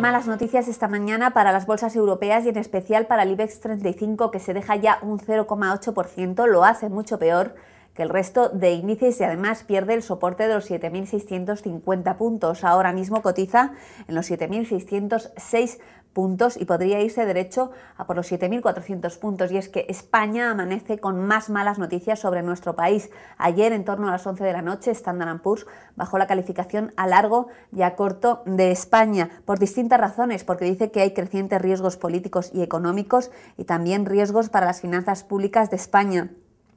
Malas noticias esta mañana para las bolsas europeas y en especial para el IBEX 35 que se deja ya un 0,8%, lo hace mucho peor que el resto de índices y además pierde el soporte de los 7.650 puntos. Ahora mismo cotiza en los 7.606 puntos y podría irse derecho a por los 7.400 puntos. Y es que España amanece con más malas noticias sobre nuestro país. Ayer, en torno a las 11 de la noche, Standard Poor's bajó la calificación a largo y a corto de España por distintas razones, porque dice que hay crecientes riesgos políticos y económicos y también riesgos para las finanzas públicas de España.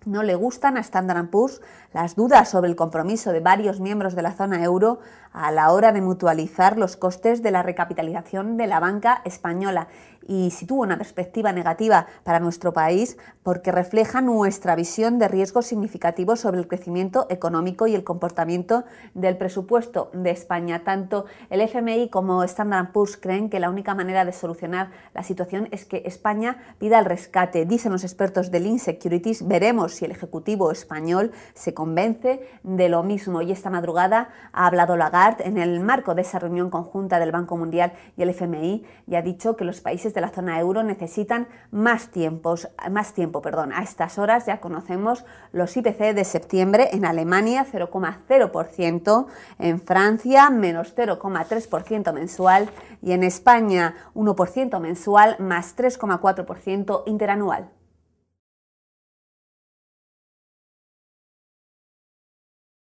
No le gustan a Standard Poor's las dudas sobre el compromiso de varios miembros de la zona euro a la hora de mutualizar los costes de la recapitalización de la banca española y tuvo una perspectiva negativa para nuestro país porque refleja nuestra visión de riesgos significativos sobre el crecimiento económico y el comportamiento del presupuesto de España. Tanto el FMI como Standard Poor's creen que la única manera de solucionar la situación es que España pida el rescate. Dicen los expertos del Insecurities, veremos si el Ejecutivo español se convence de lo mismo. Y esta madrugada ha hablado Lagarde en el marco de esa reunión conjunta del Banco Mundial y el FMI y ha dicho que los países de la zona euro necesitan más, tiempos, más tiempo. Perdón. A estas horas ya conocemos los IPC de septiembre en Alemania 0,0%, en Francia menos 0,3% mensual y en España 1% mensual más 3,4% interanual.